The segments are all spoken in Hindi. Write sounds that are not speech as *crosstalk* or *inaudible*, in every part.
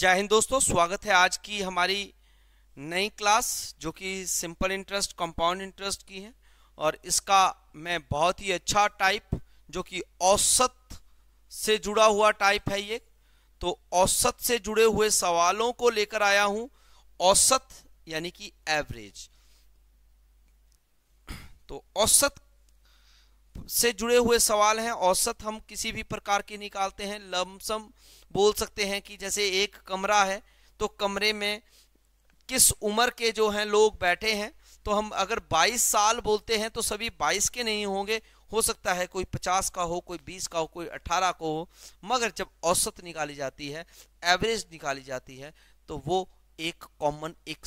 जय हिंद दोस्तों स्वागत है आज की हमारी नई क्लास जो कि सिंपल इंटरेस्ट कंपाउंड इंटरेस्ट की है और इसका मैं बहुत ही अच्छा टाइप जो कि औसत से जुड़ा हुआ टाइप है ये तो औसत से जुड़े हुए सवालों को लेकर आया हूं औसत यानी कि एवरेज तो औसत से जुड़े हुए सवाल हैं औसत हम किसी भी प्रकार के निकालते हैं लमसम बोल सकते हैं कि जैसे एक कमरा है तो कमरे में किस उम्र के जो हैं लोग बैठे हैं तो हम अगर 22 साल बोलते हैं तो सभी 22 के नहीं होंगे हो सकता है कोई 50 का हो कोई 20 का हो कोई 18 का हो मगर जब औसत निकाली जाती है एवरेज निकाली जाती है तो वो एक कॉमन एक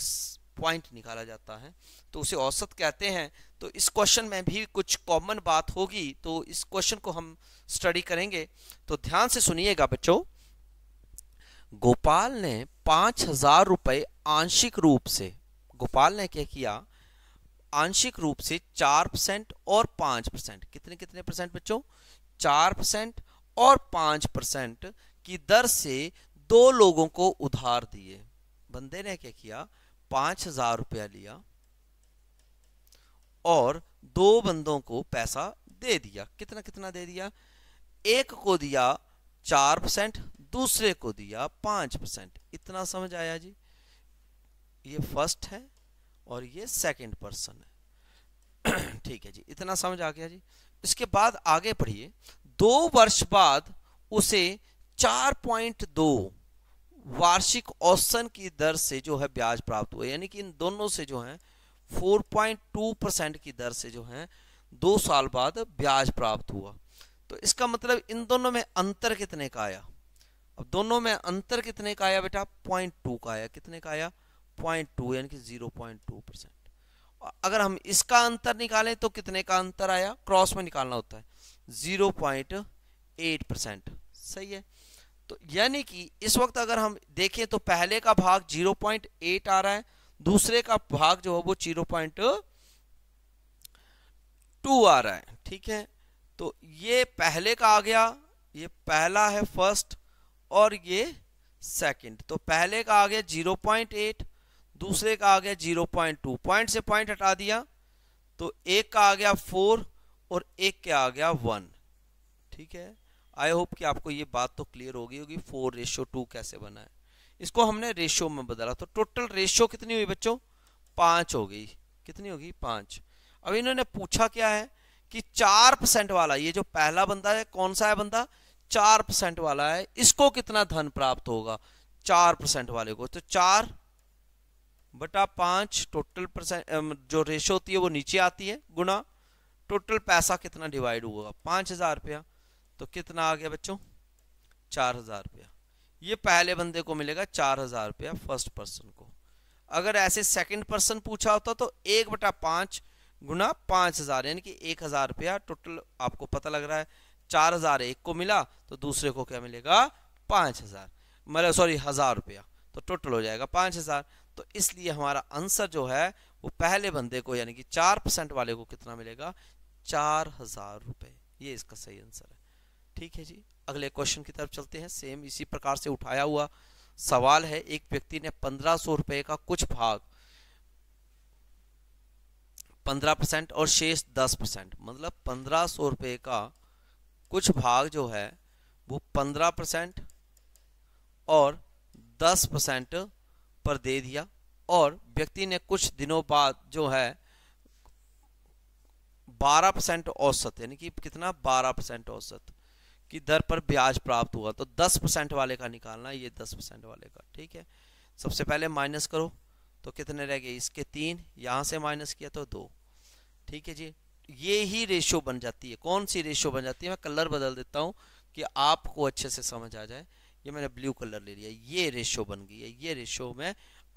पॉइंट निकाला जाता है तो उसे औसत कहते हैं तो इस क्वेश्चन में भी कुछ कॉमन बात होगी तो इस क्वेश्चन को हम स्टडी करेंगे तो ध्यान से सुनिएगा बच्चों गोपाल ने पांच हजार रुपये आंशिक रूप से गोपाल ने क्या किया आंशिक रूप से चार परसेंट और पांच परसेंट कितने कितने परसेंट बच्चों चार परसेंट और पांच परसेंट की दर से दो लोगों को उधार दिए बंदे ने क्या किया पांच हजार रुपया लिया और दो बंदों को पैसा दे दिया कितना कितना दे दिया एक को दिया चार परसेंट दूसरे को दिया पांच परसेंट इतना समझ आया जी ये फर्स्ट है और ये सेकंड पर्सन है *clears throat* ठीक है जी इतना समझ आ गया जी इसके बाद आगे पढ़िए दो वर्ष बाद उसे चार पॉइंट दो वार्षिक औसन की दर से जो है ब्याज प्राप्त हुआ यानी कि इन दोनों से जो है 4.2 परसेंट की दर से जो है दो साल बाद ब्याज प्राप्त हुआ तो इसका मतलब इन दोनों में अंतर कितने का आया अब दोनों में अंतर कितने का आया बेटा पॉइंट टू का आया कितने का आया पॉइंट टू यानी कि जीरो पॉइंट टू परसेंट अगर हम इसका अंतर निकालें तो कितने का अंतर आया क्रॉस में निकालना होता है जीरो पॉइंट एट परसेंट सही है तो यानी कि इस वक्त अगर हम देखें तो पहले का भाग 0.8 आ रहा है दूसरे का भाग जो है वो 0.2 आ रहा है ठीक है तो ये पहले का आ गया ये पहला है फर्स्ट और ये सेकंड तो पहले का आ गया 0.8 दूसरे का आ गया 0.2 पॉइंट से पॉइंट हटा दिया तो एक का आ गया फोर और एक का आ गया वन ठीक है आई होप कि आपको ये बात तो क्लियर होगी होगी फोर रेशो टू कैसे बना है इसको हमने रेशो में बदला तो टोटल रेशो कितनी हुई बच्चों पांच हो गई कितनी होगी पांच अब इन्होंने पूछा क्या है कि चार परसेंट वाला ये जो पहला बंदा है कौन सा है बंदा चार परसेंट वाला है इसको कितना धन प्राप्त होगा चार परसेंट वाले को तो चार बटा पांच टोटल परसेंट जो रेशो होती है वो नीचे आती है गुना टोटल पैसा कितना डिवाइड होगा पांच हज़ार रुपया तो कितना आ गया बच्चों चार हज़ार रुपया ये पहले बंदे को मिलेगा चार हज़ार रुपया फर्स्ट पर्सन को अगर ऐसे सेकंड पर्सन पूछा होता तो एक बटा पांच गुना पांच हज़ार यानी कि एक हज़ार रुपया टोटल आपको पता लग रहा है चार हज़ार एक को मिला तो दूसरे को क्या मिलेगा पांच हज़ार मतलब सॉरी हज़ार रुपया तो टोटल हो जाएगा पांच हज़ार तो इसलिए हमारा आंसर जो है वो पहले बंदे को यानी कि चार परसेंट वाले को कितना मिलेगा चार हज़ार रुपये ये इसका सही आंसर है ठीक है जी अगले क्वेश्चन की तरफ चलते हैं सेम इसी प्रकार से उठाया हुआ सवाल है एक व्यक्ति ने पंद्रह सौ रुपये का कुछ भाग पंद्रह परसेंट और शेष दस परसेंट मतलब पंद्रह सौ रुपये का कुछ भाग जो है वो पंद्रह परसेंट और दस परसेंट पर दे दिया और व्यक्ति ने कुछ दिनों बाद जो है बारह परसेंट औसत यानी कि कितना बारह परसेंट औसत की दर पर ब्याज प्राप्त हुआ तो 10 परसेंट वाले का निकालना ये 10 परसेंट वाले का ठीक है सबसे पहले माइनस करो तो कितने रह गए इसके तीन यहाँ से माइनस किया तो दो ठीक है जी ये ही रेशियो बन जाती है कौन सी रेशियो बन जाती है मैं कलर बदल देता हूँ कि आपको अच्छे से समझ आ जाए ये मैंने ब्लू कलर ले लिया ये रेशियो बन गई है ये रेशियो में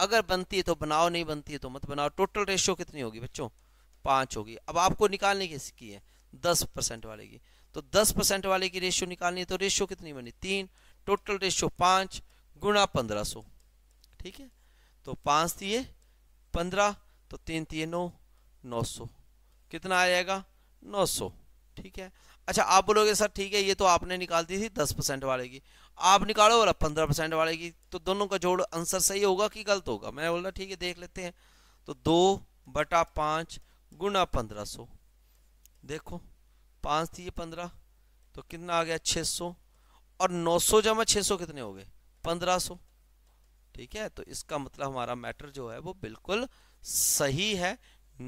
अगर बनती है तो बनाओ नहीं बनती है तो मत बनाओ टोटल रेशियो कितनी होगी बच्चों पाँच होगी अब आपको निकालने की है दस परसेंट वाले की तो 10 परसेंट वाले की रेशियो निकालनी है तो रेशियो कितनी बनी तीन टोटल रेशियो पाँच गुणा पंद्रह सौ ठीक है तो पाँच दिए पंद्रह तो तीन दिए नौ नौ सौ कितना आ जाएगा नौ सौ ठीक है अच्छा आप बोलोगे सर ठीक है ये तो आपने निकाल दी थी दस परसेंट वाले की आप निकालो बोला पंद्रह परसेंट वाले की तो दोनों का जोड़ आंसर सही होगा कि गलत होगा मैंने रहा ठीक है देख लेते हैं तो दो बटा पाँच गुणा पंद्रह सौ देखो पाँच थी ये पंद्रह तो कितना आ गया छः सौ और नौ सौ जमा छः सौ कितने हो गए पंद्रह सौ ठीक है तो इसका मतलब हमारा मैटर जो है वो बिल्कुल सही है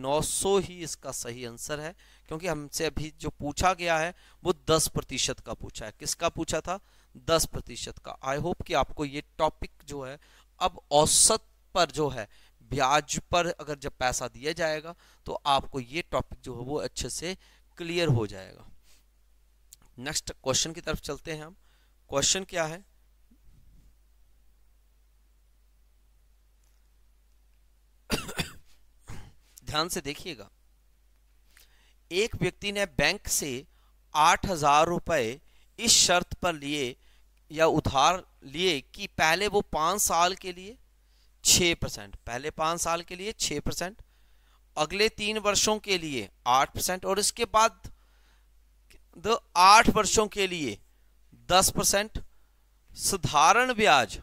नौ सौ ही इसका सही आंसर है क्योंकि हमसे अभी जो पूछा गया है वो दस प्रतिशत का पूछा है किसका पूछा था दस प्रतिशत का आई होप कि आपको ये टॉपिक जो है अब औसत पर जो है ब्याज पर अगर जब पैसा दिया जाएगा तो आपको ये टॉपिक जो है वो अच्छे से क्लियर हो जाएगा नेक्स्ट क्वेश्चन की तरफ चलते हैं हम क्वेश्चन क्या है *coughs* ध्यान से देखिएगा एक व्यक्ति ने बैंक से आठ हजार रुपए इस शर्त पर लिए या उधार लिए कि पहले वो पांच साल के लिए छः परसेंट पहले पांच साल के लिए छह परसेंट अगले तीन वर्षों के लिए आठ परसेंट और इसके बाद आठ वर्षों के लिए दस परसेंट साधारण ब्याज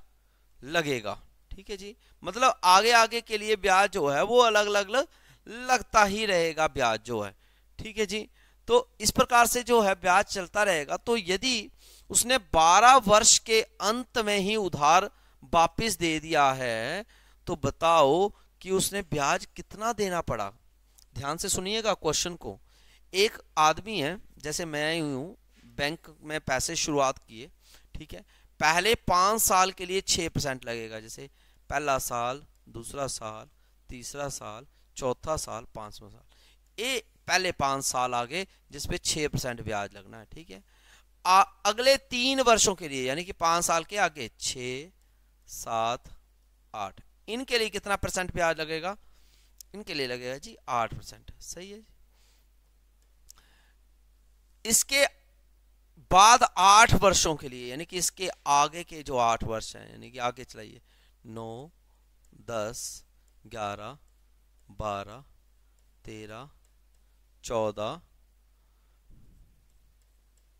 लगेगा ठीक है जी मतलब आगे आगे के लिए ब्याज जो है वो अलग अलग लगता ही रहेगा ब्याज जो है ठीक है जी तो इस प्रकार से जो है ब्याज चलता रहेगा तो यदि उसने 12 वर्ष के अंत में ही उधार वापस दे दिया है तो बताओ कि उसने ब्याज कितना देना पड़ा ध्यान से सुनिएगा क्वेश्चन को एक आदमी है जैसे मैं ही हूँ बैंक में पैसे शुरुआत किए ठीक है पहले पाँच साल के लिए छः परसेंट लगेगा जैसे पहला साल दूसरा साल तीसरा साल चौथा साल पाँचवा साल ये पहले पाँच साल आगे जिसपे छः परसेंट ब्याज लगना है ठीक है आ, अगले तीन वर्षों के लिए यानी कि पाँच साल के आगे छः सात आठ इनके लिए कितना परसेंट ब्याज लगेगा इनके लिए लगेगा जी आठ परसेंट सही है जी इसके बाद आठ वर्षों के लिए यानी कि इसके आगे के जो आठ वर्ष हैं यानी कि आगे चलाइए नौ दस ग्यारह बारह तेरह चौदह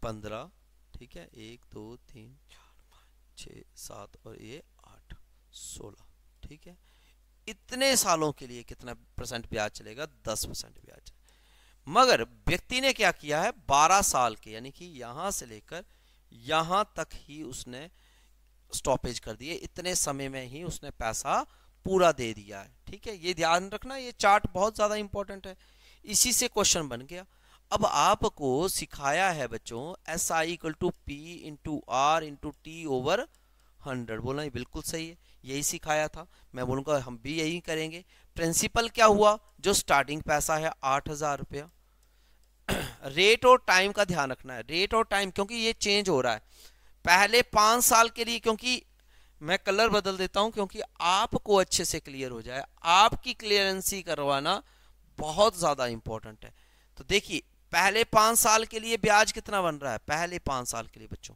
पंद्रह ठीक है एक दो तीन चार पाँच छ सात और ये आठ सोलह ठीक है इतने सालों के लिए कितना परसेंट ब्याज चलेगा दस परसेंट ब्याज मगर व्यक्ति ने क्या किया है बारह साल के यानी कि यहाँ से लेकर यहाँ तक ही उसने स्टॉपेज कर दिए इतने समय में ही उसने पैसा पूरा दे दिया है ठीक है ये ध्यान रखना ये चार्ट बहुत ज़्यादा इंपॉर्टेंट है इसी से क्वेश्चन बन गया अब आपको सिखाया है बच्चों S I equal to P into R into T over hundred बोला बिल्कुल सही है यही सिखाया था मैं बोलूँगा हम भी यही करेंगे प्रिंसिपल क्या हुआ जो स्टार्टिंग पैसा है आठ हज़ार रुपया रेट *clears throat* और टाइम का ध्यान रखना है रेट और टाइम क्योंकि ये चेंज हो रहा है पहले पाँच साल के लिए क्योंकि मैं कलर बदल देता हूँ क्योंकि आपको अच्छे से क्लियर हो जाए आपकी क्लियरेंसी करवाना बहुत ज़्यादा इम्पोर्टेंट है तो देखिए पहले पाँच साल के लिए ब्याज कितना बन रहा है पहले पाँच साल के लिए बच्चों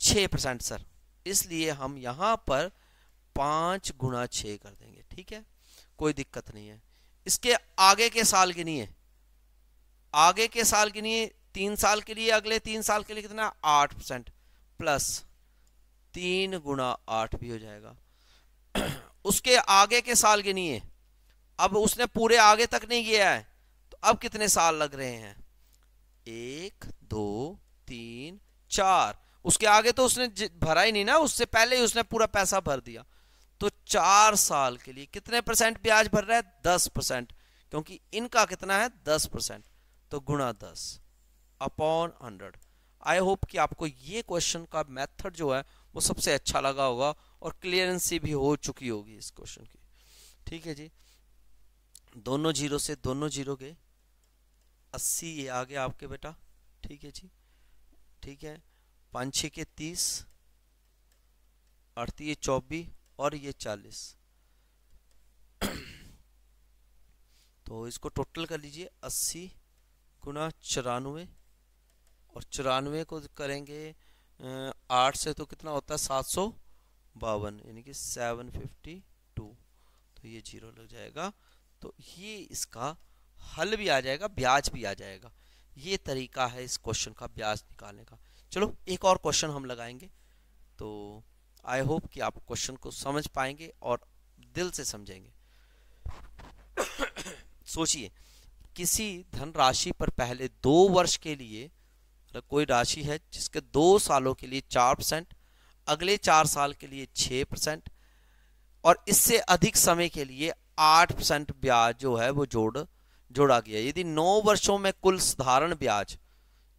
छः परसेंट सर इसलिए हम यहाँ पर पाँच गुणा छ कर देंगे ठीक है कोई दिक्कत नहीं है इसके आगे के साल के लिए आगे के साल के लिए तीन साल के लिए अगले तीन साल के लिए कितना आठ परसेंट प्लस तीन गुणा आठ भी हो जाएगा *clears throat* उसके आगे के साल के लिए अब उसने पूरे आगे तक नहीं किया है तो अब कितने साल लग रहे हैं एक दो तीन चार उसके आगे तो उसने भरा ही नहीं ना उससे पहले ही उसने पूरा पैसा भर दिया तो चार साल के लिए कितने परसेंट ब्याज भर रहा है दस परसेंट क्योंकि इनका कितना है दस परसेंट तो गुणा दस अपॉन हंड्रेड आई होप कि आपको ये क्वेश्चन का मेथड जो है वो सबसे अच्छा लगा होगा और क्लियरेंसी भी हो चुकी होगी इस क्वेश्चन की ठीक है जी दोनों जीरो से दोनों जीरो गए अस्सी ये आ गया आपके बेटा ठीक है जी ठीक है पाँच छः के तीस अड़ती ये चौबीस और ये चालीस *clears throat* तो इसको टोटल कर लीजिए अस्सी गुना चौरानवे और चौरानवे को करेंगे आठ से तो कितना होता है सात सौ बावन यानी कि सेवन फिफ्टी टू तो ये जीरो लग जाएगा तो ये इसका हल भी आ जाएगा ब्याज भी आ जाएगा ये तरीका है इस क्वेश्चन का ब्याज निकालने का चलो एक और क्वेश्चन हम लगाएंगे तो आई होप कि आप क्वेश्चन को समझ पाएंगे और दिल से समझेंगे सोचिए किसी धन राशि पर पहले दो वर्ष के लिए कोई राशि है जिसके दो सालों के लिए चार परसेंट अगले चार साल के लिए छह परसेंट और इससे अधिक समय के लिए आठ परसेंट ब्याज जो है वो जोड़ जोड़ा गया यदि नौ वर्षों में कुल साधारण ब्याज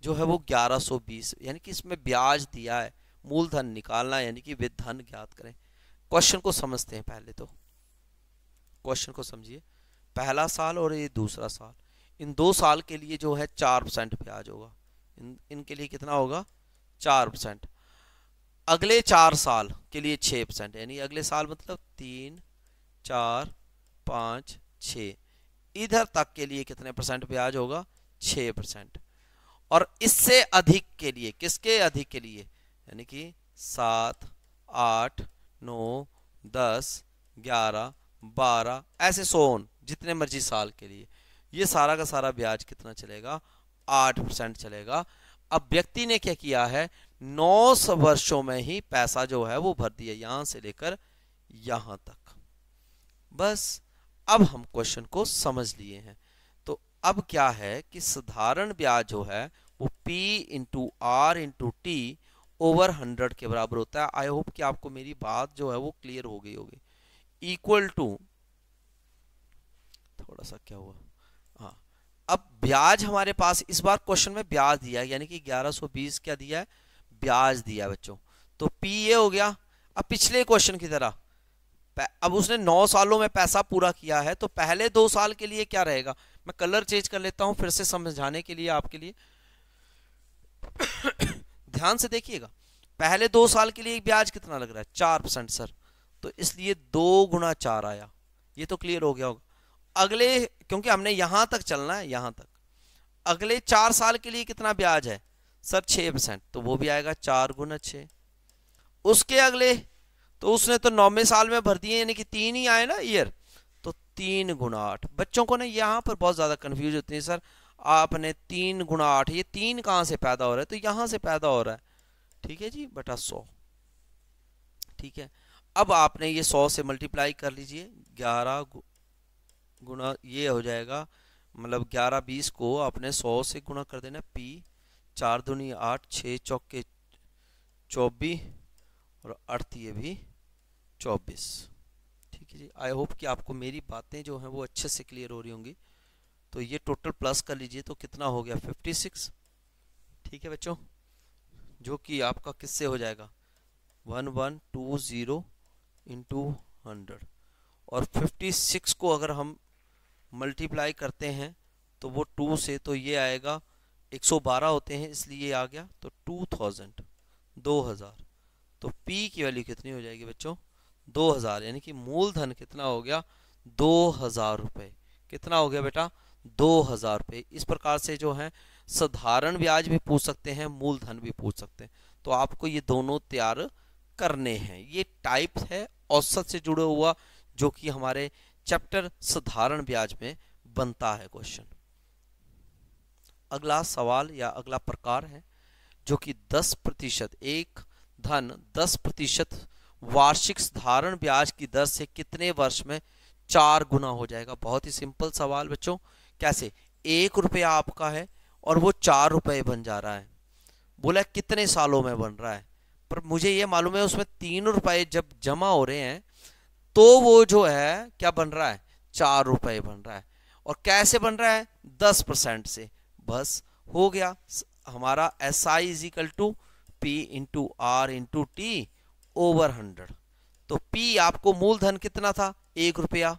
जो है वो 1120 यानी कि इसमें ब्याज दिया है मूलधन निकालना यानी कि वे धन ज्ञात करें क्वेश्चन को समझते हैं पहले तो क्वेश्चन को समझिए पहला साल और ये दूसरा साल इन दो साल के लिए जो है चार परसेंट ब्याज होगा इन इनके लिए कितना होगा चार परसेंट अगले चार साल के लिए छः परसेंट यानी अगले साल मतलब तीन चार पाँच छ इधर तक के लिए कितने परसेंट ब्याज होगा छः परसेंट और इससे अधिक के लिए किसके अधिक के लिए यानी कि सात आठ नौ दस ग्यारह बारह ऐसे सोन जितने मर्जी साल के लिए ये सारा का सारा ब्याज कितना चलेगा आठ परसेंट चलेगा अब व्यक्ति ने क्या किया है नौ वर्षों में ही पैसा जो है वो भर दिया यहां से लेकर यहां तक बस अब हम क्वेश्चन को समझ लिए हैं तो अब क्या है कि साधारण ब्याज जो है वो P into R into T over hundred के बराबर होता है आई होप कि आपको मेरी बात जो है वो क्लियर हो गई होगी इक्वल टू थोड़ा सा क्या हुआ हाँ अब ब्याज हमारे पास इस बार क्वेश्चन में ब्याज दिया है यानी कि 1120 क्या दिया है ब्याज दिया है बच्चों तो पी ये हो गया अब पिछले क्वेश्चन की तरह अब उसने नौ सालों में पैसा पूरा किया है तो पहले दो साल के लिए क्या रहेगा मैं कलर चेंज कर लेता हूँ फिर से समझाने के लिए आपके लिए *coughs* ध्यान से देखिएगा पहले दो साल के लिए ब्याज कितना लग रहा है चार परसेंट सर तो इसलिए दो गुना चार आया ये तो क्लियर हो गया होगा अगले क्योंकि हमने यहां तक चलना है यहां तक अगले चार साल के लिए कितना ब्याज है सर छह परसेंट तो वो भी आएगा चार गुना छः उसके अगले तो उसने तो नौवे साल में भर दिए यानी कि तीन ही आए ना ईयर तो तीन गुना आठ बच्चों को ना यहाँ पर बहुत ज़्यादा कन्फ्यूज होती है सर आपने तीन गुणा आठ ये तीन कहाँ से पैदा हो रहा है तो यहाँ से पैदा हो रहा है ठीक है जी बटा सौ ठीक है अब आपने ये सौ से मल्टीप्लाई कर लीजिए ग्यारह गुणा ये हो जाएगा मतलब ग्यारह बीस को आपने सौ से गुणा कर देना पी चार दुनी आठ छः चौके चौबीस और अड़तीय भी चौबीस ठीक है जी आई होप कि आपको मेरी बातें जो हैं वो अच्छे से क्लियर हो रही होंगी तो ये टोटल प्लस कर लीजिए तो कितना हो गया 56 ठीक है बच्चों जो कि आपका किससे हो जाएगा one one two zero into hundred और 56 को अगर हम मल्टीप्लाई करते हैं तो वो टू से तो ये आएगा 112 होते हैं इसलिए आ गया तो 2000 2000 तो पी की वैल्यू कितनी हो जाएगी बच्चों 2000 यानी कि मूलधन कितना हो गया दो हज़ार रुपये कितना हो गया बेटा दो हज़ार रुपये इस प्रकार से जो है साधारण ब्याज भी पूछ सकते हैं मूलधन भी पूछ सकते हैं तो आपको ये दोनों तैयार करने हैं ये टाइप है औसत से जुड़े हुआ जो कि हमारे चैप्टर साधारण ब्याज में बनता है क्वेश्चन अगला सवाल या अगला प्रकार है जो कि 10 प्रतिशत एक धन 10 प्रतिशत वार्षिक साधारण ब्याज की दर से कितने वर्ष में चार गुना हो जाएगा बहुत ही सिंपल सवाल बच्चों कैसे एक रुपया आपका है और वो चार रुपये बन जा रहा है बोला कितने सालों में बन रहा है पर मुझे ये मालूम है उसमें तीन रुपये जब जमा हो रहे हैं तो वो जो है क्या बन रहा है चार रुपये बन रहा है और कैसे बन रहा है दस परसेंट से बस हो गया हमारा S I is equal to P into R into T over hundred तो पी आपको मूलधन कितना था एक रुपया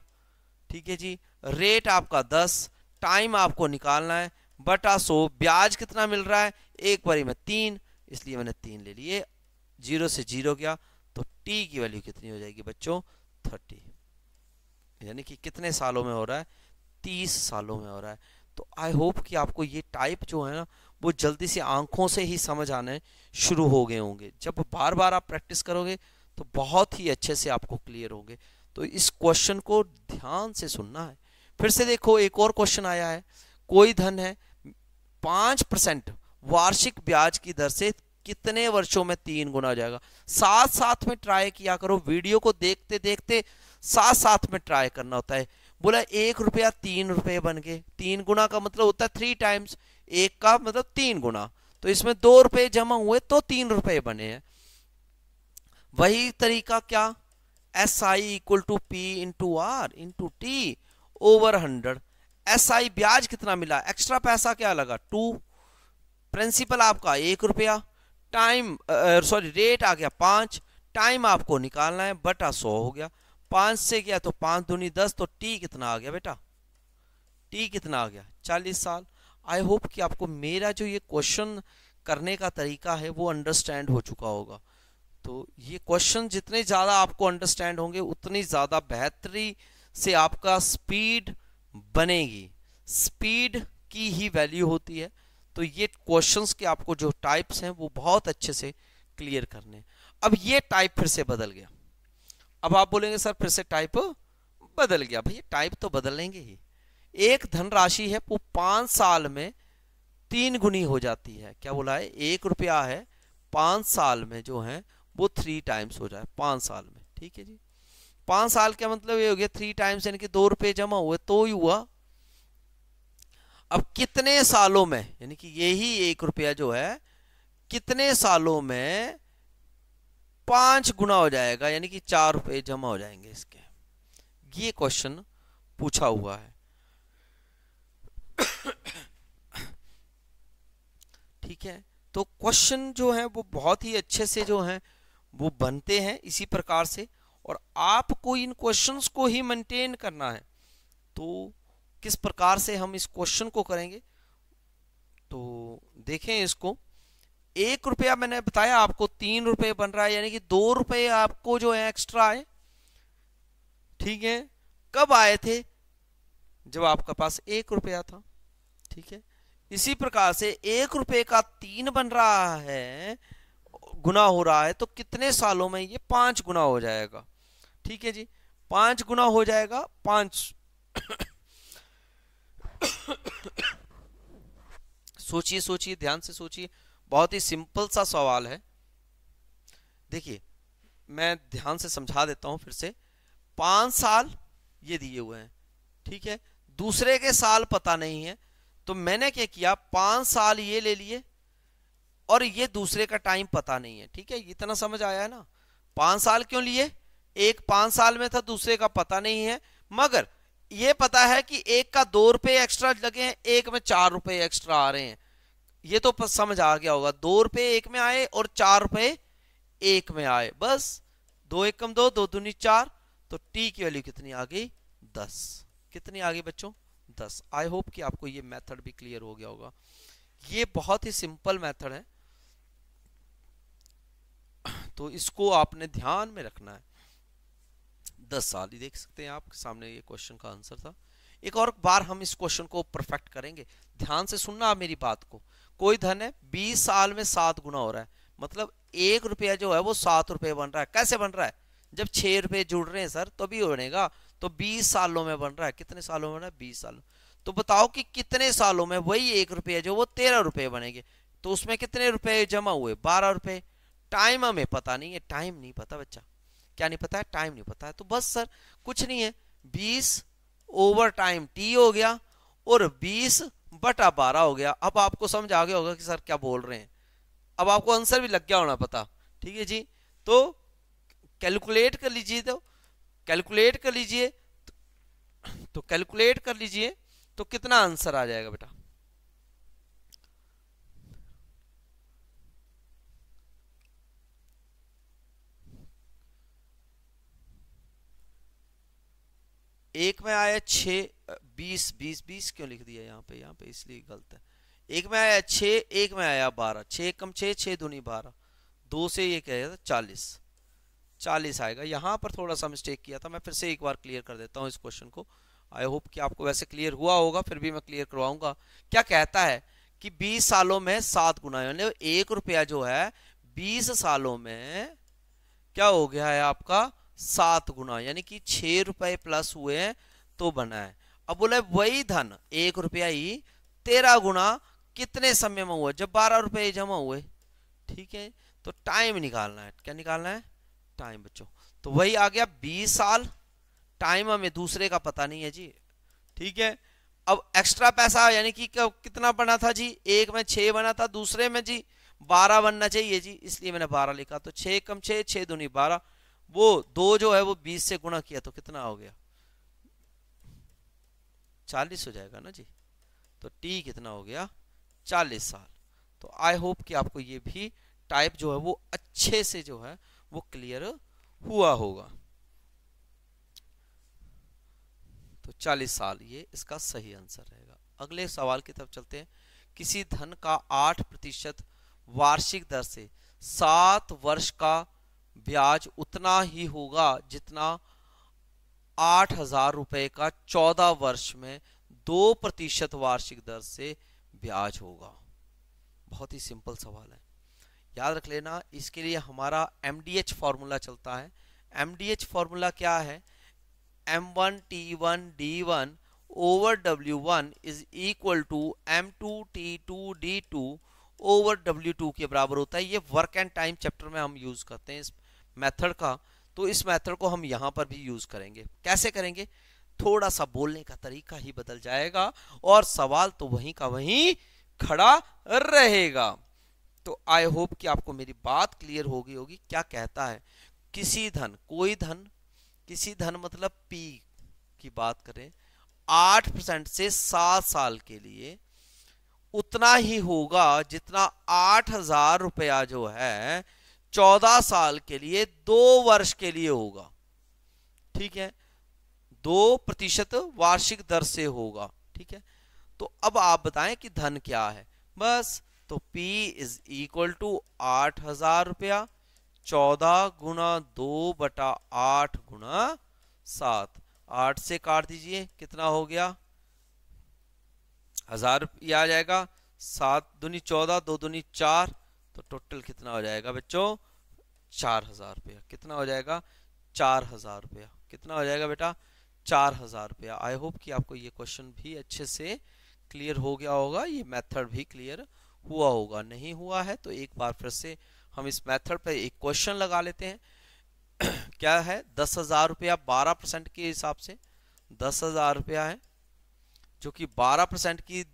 ठीक है जी रेट आपका दस टाइम आपको निकालना है बटा सो ब्याज कितना मिल रहा है एक बारी में तीन इसलिए मैंने तीन ले लिए जीरो से जीरो गया तो टी की वैल्यू कितनी हो जाएगी बच्चों थर्टी यानी कि कितने सालों में हो रहा है तीस सालों में हो रहा है तो आई होप कि आपको ये टाइप जो है ना वो जल्दी से आंखों से ही समझ आने शुरू हो गए होंगे जब बार बार आप प्रैक्टिस करोगे तो बहुत ही अच्छे से आपको क्लियर होंगे तो इस क्वेश्चन को ध्यान से सुनना है फिर से देखो एक और क्वेश्चन आया है कोई धन है पांच परसेंट वार्षिक ब्याज की दर से कितने वर्षों में तीन गुना हो जाएगा साथ साथ में ट्राई किया करो वीडियो को देखते देखते साथ साथ में ट्राई करना होता है बोला एक रुपया तीन रुपये बन गए तीन गुना का मतलब होता है थ्री टाइम्स एक का मतलब तीन गुना तो इसमें दो रुपये जमा हुए तो तीन रुपए बने हैं वही तरीका क्या S I equal to P into R into T over hundred S I ब्याज कितना मिला एक्स्ट्रा पैसा क्या लगा टू प्रिंसिपल आपका एक रुपया टाइम सॉरी रेट आ गया पाँच टाइम आपको निकालना है बटा सौ हो गया पाँच से गया तो पाँच दूनी दस तो टी कितना आ गया बेटा टी कितना आ गया चालीस साल आई होप कि आपको मेरा जो ये क्वेश्चन करने का तरीका है वो अंडरस्टैंड हो चुका होगा तो ये क्वेश्चन जितने ज़्यादा आपको अंडरस्टैंड होंगे उतनी ज़्यादा बेहतरी से आपका स्पीड बनेगी स्पीड की ही वैल्यू होती है तो ये क्वेश्चंस के आपको जो टाइप्स हैं वो बहुत अच्छे से क्लियर करने अब ये टाइप फिर से बदल गया अब आप बोलेंगे सर फिर से टाइप बदल गया भैया टाइप तो बदलेंगे ही एक धनराशि है वो पांच साल में तीन गुनी हो जाती है क्या बोला है एक रुपया है पांच साल में जो है वो थ्री टाइम्स हो जाए पांच साल में ठीक है जी पांच साल का मतलब ये हो गया थ्री टाइम्स यानी कि दो रुपये जमा हुए तो ही हुआ अब कितने सालों में यानी कि यही एक रुपया जो है कितने सालों में पांच गुना हो जाएगा यानी कि चार रुपये जमा हो जाएंगे इसके ये क्वेश्चन पूछा हुआ है ठीक है तो क्वेश्चन जो है वो बहुत ही अच्छे से जो है वो बनते हैं इसी प्रकार से और आपको इन क्वेश्चंस को ही मेंटेन करना है तो किस प्रकार से हम इस क्वेश्चन को करेंगे तो देखें इसको एक रुपया मैंने बताया आपको तीन रुपये बन रहा है यानी कि दो रुपये आपको जो है एक्स्ट्रा है ठीक है कब आए थे जब आपके पास एक रुपया था ठीक है इसी प्रकार से एक रुपये का तीन बन रहा है गुना हो रहा है तो कितने सालों में ये पांच गुना हो जाएगा ठीक है जी पांच गुना हो जाएगा पांच सोचिए सोचिए ध्यान से सोचिए बहुत ही सिंपल सा सवाल है देखिए मैं ध्यान से समझा देता हूं फिर से पांच साल ये दिए हुए हैं ठीक है दूसरे के साल पता नहीं है तो मैंने क्या किया पांच साल ये ले लिए और ये दूसरे का टाइम पता नहीं है ठीक है इतना समझ आया है ना पांच साल क्यों लिए एक पांच साल में था दूसरे का पता नहीं है मगर यह पता है कि एक का दो रुपए एक्स्ट्रा लगे हैं एक में चार रुपए एक्स्ट्रा आ रहे हैं ये तो समझ आ गया होगा दो रुपए एक में आए और चार रुपए एक में आए बस दो एक कम दो दो दूनी चार तो टी की वैल्यू कितनी आ गई दस कितनी आ गई बच्चों दस आई होप कि आपको ये मेथड भी क्लियर हो गया होगा ये बहुत ही सिंपल मेथड है तो इसको आपने ध्यान में रखना है दस साल ही देख सकते हैं आप सामने ये क्वेश्चन का आंसर था एक और बार हम इस क्वेश्चन को परफेक्ट करेंगे ध्यान से सुनना आप मेरी बात को कोई धन है बीस साल में सात गुना हो रहा है मतलब एक रुपया जो है वो सात रुपये बन रहा है कैसे बन रहा है जब छः रुपये जुड़ रहे हैं सर तभी तो बनेगा तो बीस सालों में बन रहा है कितने सालों में बन रहा है बीस सालों तो बताओ कि कितने सालों में वही एक रुपया जो वो तेरह रुपये बनेंगे तो उसमें कितने रुपये जमा हुए बारह रुपये टाइम हमें पता नहीं है टाइम नहीं पता बच्चा क्या नहीं पता है टाइम नहीं पता है तो बस सर कुछ नहीं है बीस ओवर टाइम टी हो गया और बीस बटा बारह हो गया अब आपको समझ आ गया होगा कि सर क्या बोल रहे हैं अब आपको आंसर भी लग गया होना पता ठीक है जी तो कैलकुलेट कर लीजिए तो कैलकुलेट कर लीजिए तो कैलकुलेट कर लीजिए तो कितना आंसर आ जाएगा बेटा एक में आया छ बीस बीस बीस क्यों लिख दिया यहाँ पे यहाँ पे इसलिए गलत है एक में आया छ एक में आया बारह छ कम छ छ दूनी बारह दो से ये क्या था चालीस चालीस आएगा यहाँ पर थोड़ा सा मिस्टेक किया था मैं फिर से एक बार क्लियर कर देता हूँ इस क्वेश्चन को आई होप कि आपको वैसे क्लियर हुआ होगा फिर भी मैं क्लियर करवाऊंगा क्या कहता है कि बीस सालों में सात गुना यानी एक रुपया जो है बीस सालों में क्या हो गया है आपका सात गुना यानी कि छह रुपए प्लस हुए हैं तो बना है अब बोले वही धन एक रुपया ही तेरह गुना कितने समय में हुआ जब बारह रुपये जमा हुए ठीक है तो टाइम निकालना है क्या निकालना है टाइम बच्चों तो वही आ गया बीस साल टाइम हमें दूसरे का पता नहीं है जी ठीक है अब एक्स्ट्रा पैसा यानी कि कितना बना था जी एक में छह बना था दूसरे में जी बारह बनना चाहिए जी इसलिए मैंने बारह लिखा तो छह कम छह छः दूनी बारह वो दो जो है वो बीस से गुणा किया तो कितना हो गया चालीस हो जाएगा ना जी तो टी कितना हो गया चालीस साल तो आई होप कि आपको ये भी टाइप जो है वो अच्छे से जो है वो क्लियर हुआ होगा तो चालीस साल ये इसका सही आंसर रहेगा अगले सवाल की तरफ चलते हैं किसी धन का आठ प्रतिशत वार्षिक दर से सात वर्ष का ब्याज उतना ही होगा जितना आठ हजार रुपए का चौदह वर्ष में दो प्रतिशत वार्षिक दर से ब्याज होगा बहुत ही सिंपल सवाल है याद रख लेना इसके लिए हमारा एम डी एच फार्मूला चलता है एम डी एच फार्मूला क्या है M one T one D one over W one is equal to M two T two D two over W two के बराबर होता है ये वर्क एंड टाइम चैप्टर में हम यूज़ करते हैं इस मेथड का तो इस मेथड को हम यहां पर भी यूज़ करेंगे कैसे करेंगे थोड़ा सा बोलने का तरीका ही बदल जाएगा और सवाल तो वहीं का वहीं खड़ा रहेगा तो आई होप कि आपको मेरी बात क्लियर हो गई होगी क्या कहता है किसी धन कोई धन किसी धन मतलब पी की बात करें आठ परसेंट से सात साल के लिए उतना ही होगा जितना आठ हजार रुपया जो है चौदह साल के लिए दो वर्ष के लिए होगा ठीक है दो प्रतिशत वार्षिक दर से होगा ठीक है तो अब आप बताएं कि धन क्या है बस तो P इज इक्वल टू आठ हजार रुपया चौदह गुना दो बटा आठ गुना सात आठ से काट दीजिए कितना हो गया हजार रुपया आ जाएगा सात दुनी चौदह दो दुनी चार तो टोटल कितना हो जाएगा बच्चों चार हजार रुपया कितना हो जाएगा चार हजार रुपया कितना हो जाएगा बेटा चार हजार रुपया आई होप कि आपको ये क्वेश्चन भी अच्छे से क्लियर हो गया होगा ये मेथड भी क्लियर हुआ होगा नहीं हुआ है तो एक बार फिर से हम इस मेथड पर एक क्वेश्चन लगा लेते हैं *clears throat* क्या है दस हजार रुपया बारह परसेंट के हिसाब से दस हजार रुपया है जो कि बारह परसेंट की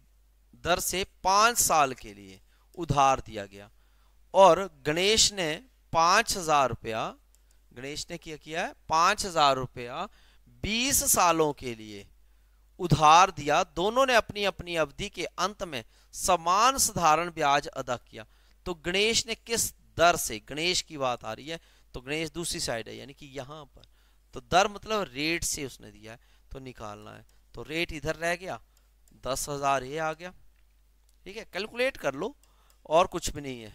दर से पांच साल के लिए उधार दिया गया और गणेश ने पांच हजार रुपया गणेश ने क्या किया है पांच हजार रुपया बीस सालों के लिए उधार दिया दोनों ने अपनी अपनी अवधि के अंत में समान साधारण ब्याज अदा किया तो गणेश ने किस दर से गणेश की बात आ रही है तो गणेश दूसरी साइड है यानी कि यहां पर तो दर मतलब रेट से उसने दिया है तो निकालना है तो रेट इधर रह गया दस हजार ये आ गया ठीक है कैलकुलेट कर लो और कुछ भी नहीं है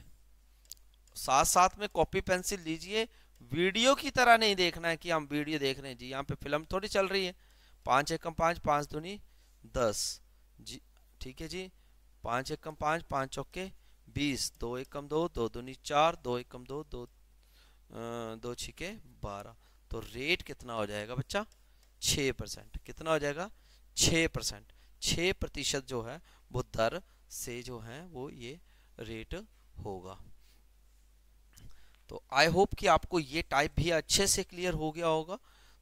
साथ साथ में कॉपी पेंसिल लीजिए वीडियो की तरह नहीं देखना है कि हम वीडियो देख रहे हैं जी यहाँ पे फिल्म थोड़ी चल रही है पाँच एकम पाँच पाँच दूनी दस जी ठीक है जी पाँच एकम पाँच पाँच चौके बीस दो एकम दो दो दूनी चार दो एकम दो दो दो छिके बारह तो रेट कितना हो जाएगा बच्चा छः परसेंट कितना हो जाएगा छः परसेंट छः प्रतिशत जो है वो दर से जो है वो ये रेट होगा तो आई होप कि आपको ये टाइप भी अच्छे से क्लियर हो गया होगा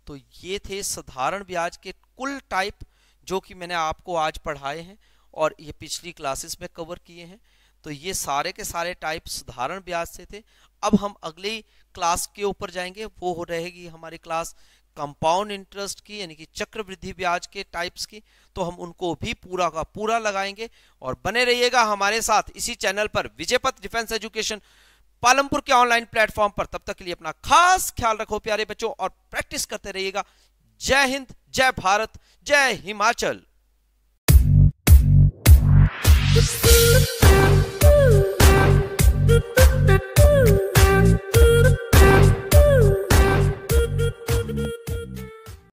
तो ये थे साधारण ब्याज के कुल टाइप जो कि मैंने आपको आज पढ़ाए हैं और ये पिछली क्लासेस में कवर किए हैं तो ये सारे के सारे टाइप साधारण ब्याज से थे अब हम अगली क्लास के ऊपर जाएंगे वो हो रहेगी हमारी क्लास कंपाउंड इंटरेस्ट की यानी कि चक्रवृद्धि ब्याज के टाइप्स की तो हम उनको भी पूरा का पूरा लगाएंगे और बने रहिएगा हमारे साथ इसी चैनल पर विजयपथ डिफेंस एजुकेशन पालमपुर के ऑनलाइन प्लेटफॉर्म पर तब तक के लिए अपना खास ख्याल रखो प्यारे बच्चों और प्रैक्टिस करते रहिएगा जय हिंद जय भारत जय हिमाचल